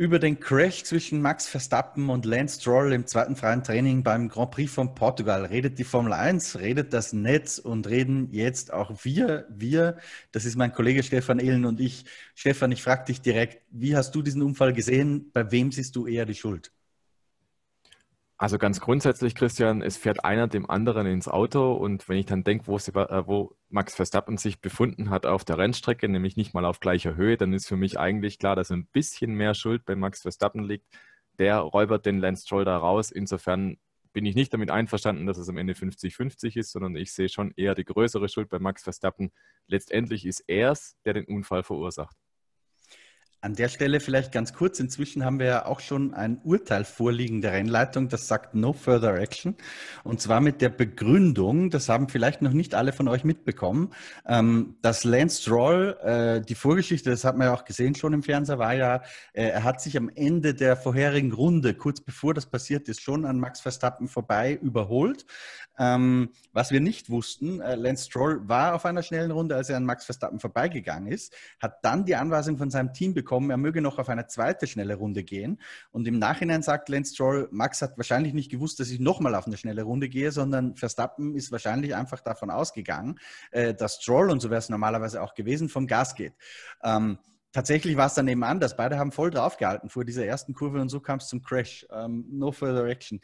über den Crash zwischen Max Verstappen und Lance Stroll im zweiten freien Training beim Grand Prix von Portugal redet die Formel 1, redet das Netz und reden jetzt auch wir. Wir, das ist mein Kollege Stefan Ehlen und ich. Stefan, ich frage dich direkt, wie hast du diesen Unfall gesehen? Bei wem siehst du eher die Schuld? Also ganz grundsätzlich, Christian, es fährt einer dem anderen ins Auto und wenn ich dann denke, wo, äh, wo, Max Verstappen sich befunden hat auf der Rennstrecke, nämlich nicht mal auf gleicher Höhe, dann ist für mich eigentlich klar, dass ein bisschen mehr Schuld bei Max Verstappen liegt. Der räubert den Lance Stroll da raus. Insofern bin ich nicht damit einverstanden, dass es am Ende 50-50 ist, sondern ich sehe schon eher die größere Schuld bei Max Verstappen. Letztendlich ist er es, der den Unfall verursacht. An der Stelle vielleicht ganz kurz, inzwischen haben wir ja auch schon ein Urteil vorliegen der Rennleitung, das sagt No Further Action. Und zwar mit der Begründung, das haben vielleicht noch nicht alle von euch mitbekommen, ähm, dass Lance Stroll, äh, die Vorgeschichte, das hat man ja auch gesehen schon im Fernseher, war ja, äh, er hat sich am Ende der vorherigen Runde, kurz bevor das passiert ist, schon an Max Verstappen vorbei überholt. Ähm, was wir nicht wussten, äh, Lance Stroll war auf einer schnellen Runde, als er an Max Verstappen vorbeigegangen ist, hat dann die Anweisung von seinem Team bekommen, bekommen, er möge noch auf eine zweite schnelle Runde gehen. Und im Nachhinein sagt Lance Stroll, Max hat wahrscheinlich nicht gewusst, dass ich nochmal auf eine schnelle Runde gehe, sondern Verstappen ist wahrscheinlich einfach davon ausgegangen, äh, dass Stroll, und so wäre es normalerweise auch gewesen, vom Gas geht. Ähm, tatsächlich war es dann eben anders. Beide haben voll draufgehalten vor dieser ersten Kurve und so kam es zum Crash. Um, ähm, no further action.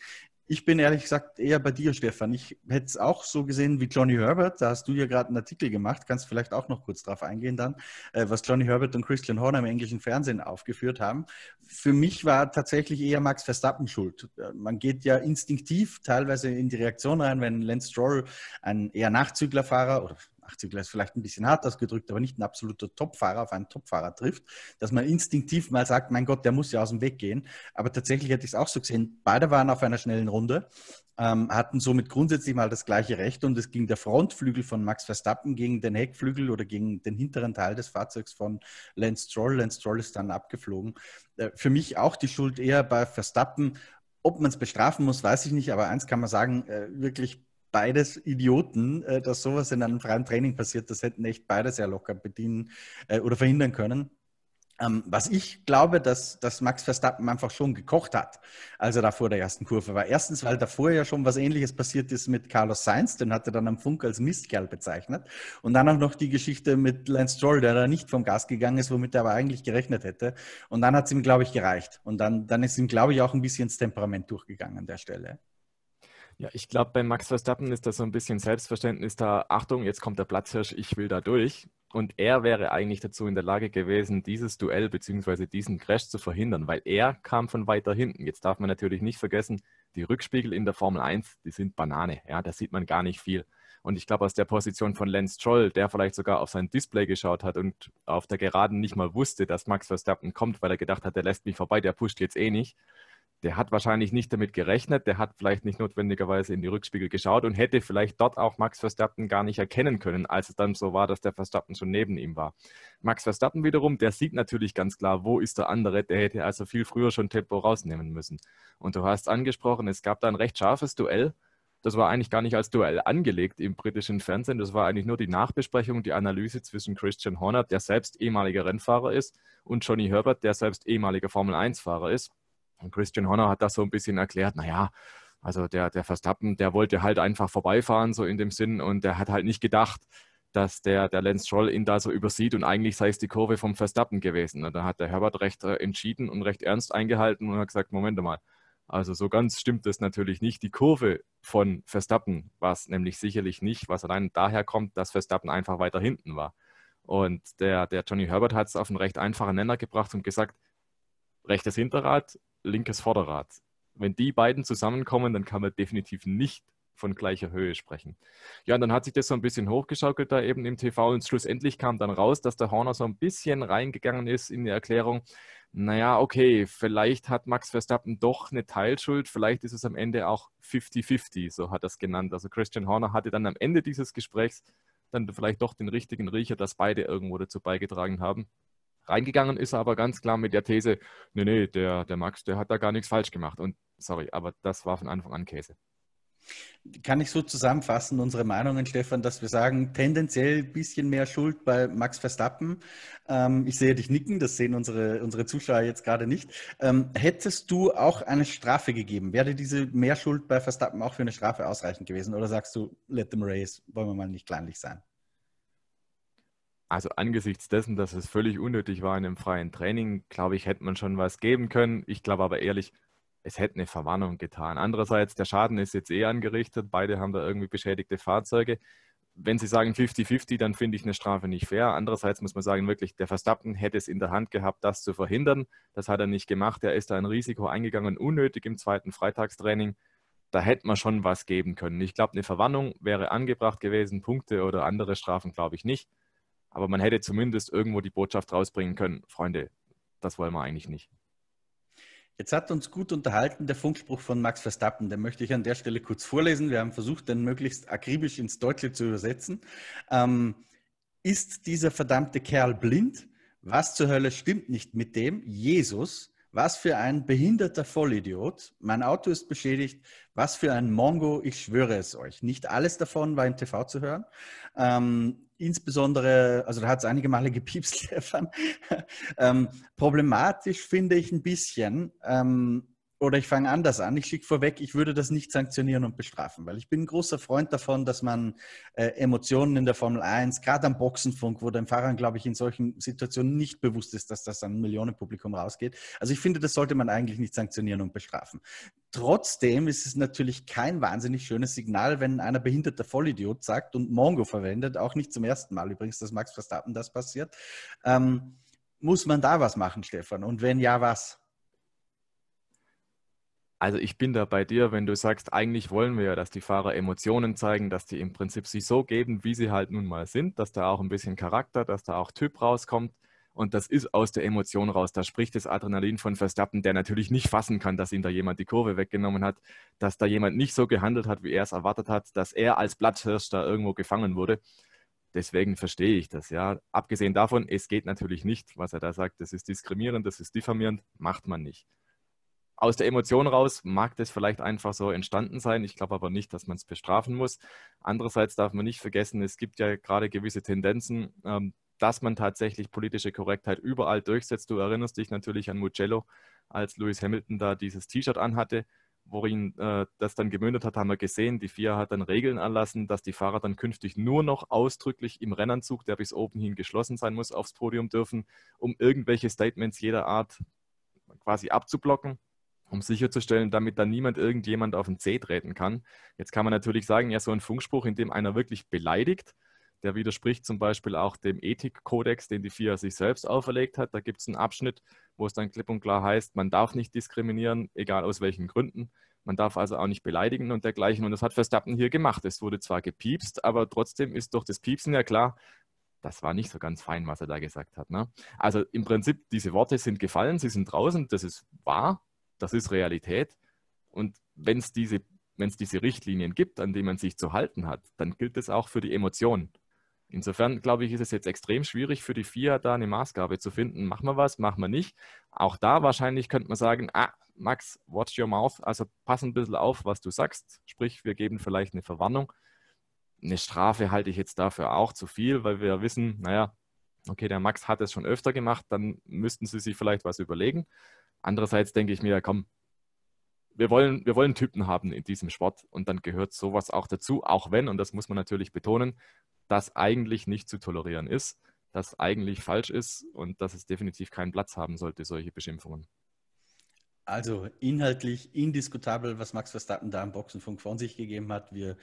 Ich bin ehrlich gesagt eher bei dir, Stefan. Ich hätte es auch so gesehen wie Johnny Herbert. Da hast du ja gerade einen Artikel gemacht. Kannst vielleicht auch noch kurz drauf eingehen dann, äh, was Johnny Herbert und Christian Horner im englischen Fernsehen aufgeführt haben. Für mich war tatsächlich eher Max Verstappen schuld. Äh, man geht ja instinktiv teilweise in die Reaktion rein, wenn Lance Stroll, ein eher Nachzüglerfahrer oder 80er ist vielleicht ein bisschen hart ausgedrückt, aber nicht ein absoluter Topfahrer auf einen Topfahrer trifft, dass man instinktiv mal sagt, mein Gott, der muss ja aus dem Weg gehen. Aber tatsächlich hätte ich es auch so gesehen. Beide waren auf einer schnellen Runde, ähm, hatten somit grundsätzlich mal das gleiche Recht und es ging der Frontflügel von Max Verstappen gegen den Heckflügel oder gegen den hinteren Teil des Fahrzeugs von Lance Stroll. Lance Stroll ist dann abgeflogen. Äh, für mich auch die Schuld eher bei Verstappen. Ob man es bestrafen muss, weiß ich nicht, aber eins kann man sagen, äh, wirklich beides Idioten, äh, dass sowas in einem freien Training passiert. Das hätten echt beide sehr locker bedienen äh, oder verhindern können. Ähm, was ich glaube, dass, dass Max Verstappen einfach schon gekocht hat, als er da vor der ersten Kurve war. Erstens, weil davor ja schon was Ähnliches passiert ist mit Carlos Sainz, den hat er dann am Funk als Mistkerl bezeichnet. Und dann auch noch die Geschichte mit Lance Stroll, der da nicht vom Gas gegangen ist, womit er aber eigentlich gerechnet hätte. Und dann hat es ihm, glaube ich, gereicht. Und dann, dann ist ihm, glaube ich, auch ein bisschen das Temperament durchgegangen an der Stelle. Ja, ich glaube, bei Max Verstappen ist das so ein bisschen Selbstverständnis da. Achtung, jetzt kommt der Platzhirsch, ich will da durch. Und er wäre eigentlich dazu in der Lage gewesen, dieses Duell bzw. diesen Crash zu verhindern, weil er kam von weiter hinten. Jetzt darf man natürlich nicht vergessen, die Rückspiegel in der Formel 1, die sind Banane. Ja, da sieht man gar nicht viel. Und ich glaube, aus der Position von Lance Troll, der vielleicht sogar auf sein Display geschaut hat und auf der Geraden nicht mal wusste, dass Max Verstappen kommt, weil er gedacht hat, der lässt mich vorbei, der pusht jetzt eh nicht der hat wahrscheinlich nicht damit gerechnet, der hat vielleicht nicht notwendigerweise in die Rückspiegel geschaut und hätte vielleicht dort auch Max Verstappen gar nicht erkennen können, als es dann so war, dass der Verstappen schon neben ihm war. Max Verstappen wiederum, der sieht natürlich ganz klar, wo ist der andere, der hätte also viel früher schon Tempo rausnehmen müssen. Und du hast angesprochen, es gab da ein recht scharfes Duell. Das war eigentlich gar nicht als Duell angelegt im britischen Fernsehen. Das war eigentlich nur die Nachbesprechung, die Analyse zwischen Christian Horner, der selbst ehemaliger Rennfahrer ist, und Johnny Herbert, der selbst ehemaliger Formel-1-Fahrer ist. Und Christian Horner hat das so ein bisschen erklärt, naja, also der, der Verstappen, der wollte halt einfach vorbeifahren, so in dem Sinn, und der hat halt nicht gedacht, dass der, der Lance Stroll ihn da so übersieht und eigentlich sei es die Kurve vom Verstappen gewesen. Und da hat der Herbert recht äh, entschieden und recht ernst eingehalten und hat gesagt, Moment mal, also so ganz stimmt das natürlich nicht. Die Kurve von Verstappen war es nämlich sicherlich nicht, was allein daher kommt, dass Verstappen einfach weiter hinten war. Und der, der Johnny Herbert hat es auf einen recht einfachen Nenner gebracht und gesagt, rechtes Hinterrad, linkes Vorderrad. Wenn die beiden zusammenkommen, dann kann man definitiv nicht von gleicher Höhe sprechen. Ja, und dann hat sich das so ein bisschen hochgeschaukelt da eben im TV und schlussendlich kam dann raus, dass der Horner so ein bisschen reingegangen ist in die Erklärung, naja, okay, vielleicht hat Max Verstappen doch eine Teilschuld, vielleicht ist es am Ende auch 50-50, so hat er es genannt. Also Christian Horner hatte dann am Ende dieses Gesprächs dann vielleicht doch den richtigen Riecher, dass beide irgendwo dazu beigetragen haben. Reingegangen ist er aber ganz klar mit der These, nee, nee, der, der Max, der hat da gar nichts falsch gemacht. Und sorry, aber das war von Anfang an Käse. Kann ich so zusammenfassen, unsere Meinungen, Stefan, dass wir sagen, tendenziell ein bisschen mehr Schuld bei Max Verstappen. Ähm, ich sehe dich nicken, das sehen unsere, unsere Zuschauer jetzt gerade nicht. Ähm, hättest du auch eine Strafe gegeben? Wäre diese Mehrschuld bei Verstappen auch für eine Strafe ausreichend gewesen? Oder sagst du, let them race, wollen wir mal nicht kleinlich sein? also angesichts dessen, dass es völlig unnötig war in einem freien Training, glaube ich, hätte man schon was geben können. Ich glaube aber ehrlich, es hätte eine Verwarnung getan. Andererseits, der Schaden ist jetzt eh angerichtet. Beide haben da irgendwie beschädigte Fahrzeuge. Wenn Sie sagen 50-50, dann finde ich eine Strafe nicht fair. Andererseits muss man sagen, wirklich, der Verstappen hätte es in der Hand gehabt, das zu verhindern. Das hat er nicht gemacht. Er ist da ein Risiko eingegangen, unnötig im zweiten Freitagstraining da hätte man schon was geben können. Ich glaube, eine Verwarnung wäre angebracht gewesen, Punkte oder andere Strafen glaube ich nicht. Aber man hätte zumindest irgendwo die Botschaft rausbringen können, Freunde, das wollen wir eigentlich nicht. Jetzt hat uns gut unterhalten der Funkspruch von Max Verstappen. Den möchte ich an der Stelle kurz vorlesen. Wir haben versucht, den möglichst akribisch ins Deutsche zu übersetzen. Ähm, ist dieser verdammte Kerl blind? Was zur Hölle stimmt nicht mit dem? Jesus, was für ein behinderter Vollidiot. Mein Auto ist beschädigt. Was für ein Mongo, ich schwöre es euch. Nicht alles davon war im TV zu hören. Ähm, insbesondere, also da hat es einige Male gepiepst, Stefan, ähm, problematisch finde ich ein bisschen, ähm, oder ich fange anders an, ich schicke vorweg, ich würde das nicht sanktionieren und bestrafen, weil ich bin ein großer Freund davon, dass man äh, Emotionen in der Formel 1, gerade am Boxenfunk, wo den Fahrer, glaube ich, in solchen Situationen nicht bewusst ist, dass das an Millionenpublikum rausgeht. Also ich finde, das sollte man eigentlich nicht sanktionieren und bestrafen. Trotzdem ist es natürlich kein wahnsinnig schönes Signal, wenn einer behinderter Vollidiot sagt und Mongo verwendet, auch nicht zum ersten Mal übrigens, dass Max Verstappen das passiert. Ähm, muss man da was machen, Stefan? Und wenn ja, was? Also ich bin da bei dir, wenn du sagst, eigentlich wollen wir ja, dass die Fahrer Emotionen zeigen, dass die im Prinzip sich so geben, wie sie halt nun mal sind, dass da auch ein bisschen Charakter, dass da auch Typ rauskommt. Und das ist aus der Emotion raus. Da spricht das Adrenalin von Verstappen, der natürlich nicht fassen kann, dass ihm da jemand die Kurve weggenommen hat, dass da jemand nicht so gehandelt hat, wie er es erwartet hat, dass er als Blattschirsch da irgendwo gefangen wurde. Deswegen verstehe ich das, ja. Abgesehen davon, es geht natürlich nicht, was er da sagt. Das ist diskriminierend, das ist diffamierend, macht man nicht aus der Emotion raus mag das vielleicht einfach so entstanden sein. Ich glaube aber nicht, dass man es bestrafen muss. Andererseits darf man nicht vergessen, es gibt ja gerade gewisse Tendenzen, ähm, dass man tatsächlich politische Korrektheit überall durchsetzt. Du erinnerst dich natürlich an Mugello, als Lewis Hamilton da dieses T-Shirt anhatte, worin äh, das dann gemündet hat, haben wir gesehen. Die FIA hat dann Regeln erlassen, dass die Fahrer dann künftig nur noch ausdrücklich im Rennanzug, der bis oben hin geschlossen sein muss, aufs Podium dürfen, um irgendwelche Statements jeder Art quasi abzublocken um sicherzustellen, damit da niemand irgendjemand auf den Zeh treten kann. Jetzt kann man natürlich sagen, ja, so ein Funkspruch, in dem einer wirklich beleidigt, der widerspricht zum Beispiel auch dem Ethikkodex, den die FIA sich selbst auferlegt hat. Da gibt es einen Abschnitt, wo es dann klipp und klar heißt, man darf nicht diskriminieren, egal aus welchen Gründen. Man darf also auch nicht beleidigen und dergleichen. Und das hat Verstappen hier gemacht. Es wurde zwar gepiepst, aber trotzdem ist durch das Piepsen ja klar, das war nicht so ganz fein, was er da gesagt hat. Ne? Also im Prinzip, diese Worte sind gefallen, sie sind draußen, das ist wahr das ist Realität. Und wenn es diese, wenn's diese Richtlinien gibt, an denen man sich zu halten hat, dann gilt das auch für die Emotionen. Insofern, glaube ich, ist es jetzt extrem schwierig für die FIA, da eine Maßgabe zu finden. Machen wir was, machen wir nicht. Auch da wahrscheinlich könnte man sagen, ah, Max, watch your mouth, also pass ein bisschen auf, was du sagst. Sprich, wir geben vielleicht eine Verwarnung. Eine Strafe halte ich jetzt dafür auch zu viel, weil wir wissen, naja, okay, der Max hat es schon öfter gemacht, dann müssten sie sich vielleicht was überlegen. Andererseits denke ich mir, komm, wir wollen, wir wollen Typen haben in diesem Sport und dann gehört sowas auch dazu, auch wenn, und das muss man natürlich betonen, das eigentlich nicht zu tolerieren ist, das eigentlich falsch ist und dass es definitiv keinen Platz haben sollte, solche Beschimpfungen. Also inhaltlich indiskutabel, was Max Verstappen da am Boxenfunk von sich gegeben hat. Wir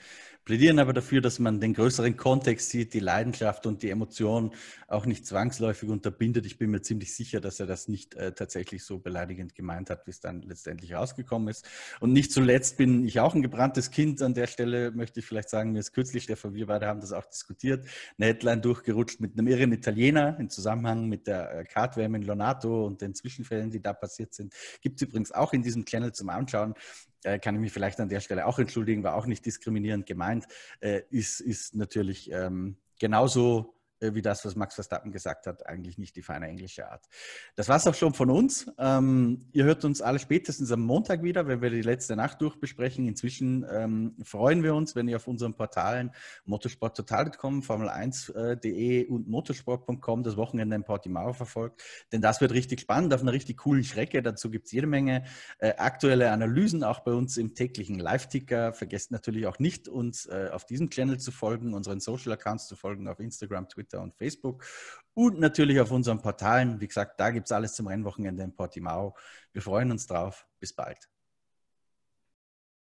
plädieren aber dafür, dass man den größeren Kontext sieht, die Leidenschaft und die Emotion auch nicht zwangsläufig unterbindet. Ich bin mir ziemlich sicher, dass er das nicht äh, tatsächlich so beleidigend gemeint hat, wie es dann letztendlich rausgekommen ist. Und nicht zuletzt bin ich auch ein gebranntes Kind. An der Stelle möchte ich vielleicht sagen, mir ist kürzlich, der wir beide haben das auch diskutiert, eine Headline durchgerutscht mit einem irren Italiener im Zusammenhang mit der Kartwärme äh, in Lonato und den Zwischenfällen, die da passiert sind. Gibt es übrigens auch in diesem Channel zum Anschauen. Äh, kann ich mich vielleicht an der Stelle auch entschuldigen, war auch nicht diskriminierend gemeint, äh, ist, ist natürlich ähm, genauso äh, wie das, was Max Verstappen gesagt hat, eigentlich nicht die feine englische Art. Das war es auch schon von uns. Ähm, ihr hört uns alle spätestens am Montag wieder, wenn wir die letzte Nacht durchbesprechen. Inzwischen ähm, freuen wir uns, wenn ihr auf unseren Portalen motorsporttotal.com, formel1.de äh, und motorsport.com das Wochenende in Portimao verfolgt. Denn das wird richtig spannend auf einer richtig coolen Strecke. Dazu gibt es jede Menge äh, aktuelle Analysen, auch bei uns im täglichen Live-Ticker. Vergesst natürlich auch nicht, uns äh, auf diesem Channel zu folgen, unseren Social-Accounts zu folgen auf Instagram, Twitter, Twitter und Facebook und natürlich auf unseren Portalen. Wie gesagt, da gibt es alles zum Rennwochenende in Portimao. Wir freuen uns drauf. Bis bald.